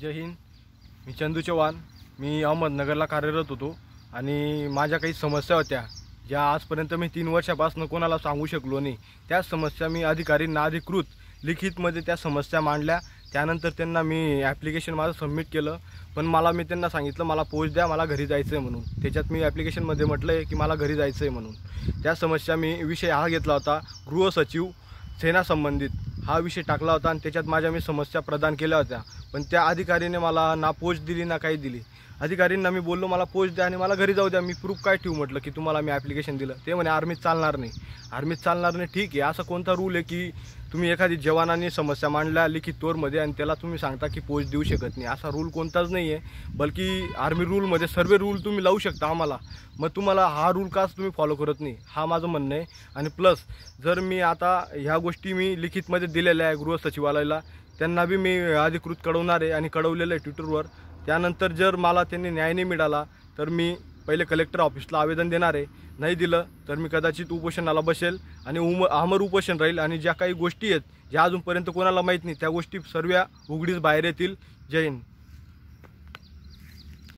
जय हिंद मी चंदू चव्हाण मी अहमदनगरला कार्यरत होतो आणि माझ्या काही समस्या होत्या ज्या आजपर्यंत मी तीन वर्षापासून कोणाला सांगू शकलो नाही त्या समस्या मी अधिकारींना अधिकृत लिखितमध्ये त्या समस्या मांडल्या त्यानंतर त्यांना मी ॲप्लिकेशन माझं सबमिट केलं पण मला मी त्यांना सांगितलं मला पोच द्या मला घरी जायचं आहे म्हणून त्याच्यात मी ॲप्लिकेशनमध्ये म्हटलं आहे की मला घरी जायचं आहे म्हणून त्या समस्या मी विषय हा घेतला होता गृहसचिव सेनासंबंधित हा विषय टाकला होता आणि त्याच्यात माझ्या मी समस्या प्रदान केल्या होत्या पण त्या अधिकारीने मला ना पोच दिली ना काही दिली अधिकारींना मी बोललो मला पोस्ट द्या आणि मला घरी जाऊ द्या मी प्रूफ काय ठेवू म्हटलं की तुम्हाला मी ॲप्लिकेशन दिलं ते म्हणे आर्मीत चालणार नाही आर्मीत चालणार नाही ठीक आहे असा कोणता रूल आहे की तुम्ही एखादी जवानाने समस्या मांडल्या लिखित तोरमध्ये आणि त्याला तुम्ही सांगता की पोस्ट देऊ शकत नाही असा रूल कोणताच नाही आहे बल्कि आर्मी रूलमध्ये सर्व रूल तुम्ही लावू शकता आम्हाला मग तुम्हाला हा रूल काच तुम्ही फॉलो करत नाही हा माझं म्हणणं आहे आणि प्लस जर मी आता ह्या गोष्टी मी लिखितमध्ये दिलेल्या आहे गृहसचिवालयाला त्यांना बी मी अधिकृत कळवणार आहे आणि कळवलेलं आहे ट्विटरवर त्यानंतर जर मला त्यांनी न्याय नाही मिळाला तर मी पहिले कलेक्टर ऑफिसला आवेदन देणार आहे नाही दिलं तर मी कदाचित उपोषणाला बसेल आणि उम अहमर उपोषण राहील आणि ज्या काही गोष्टी आहेत ज्या अजूनपर्यंत कोणाला माहीत नाही त्या गोष्टी सर्व उघडीस बाहेर येतील जय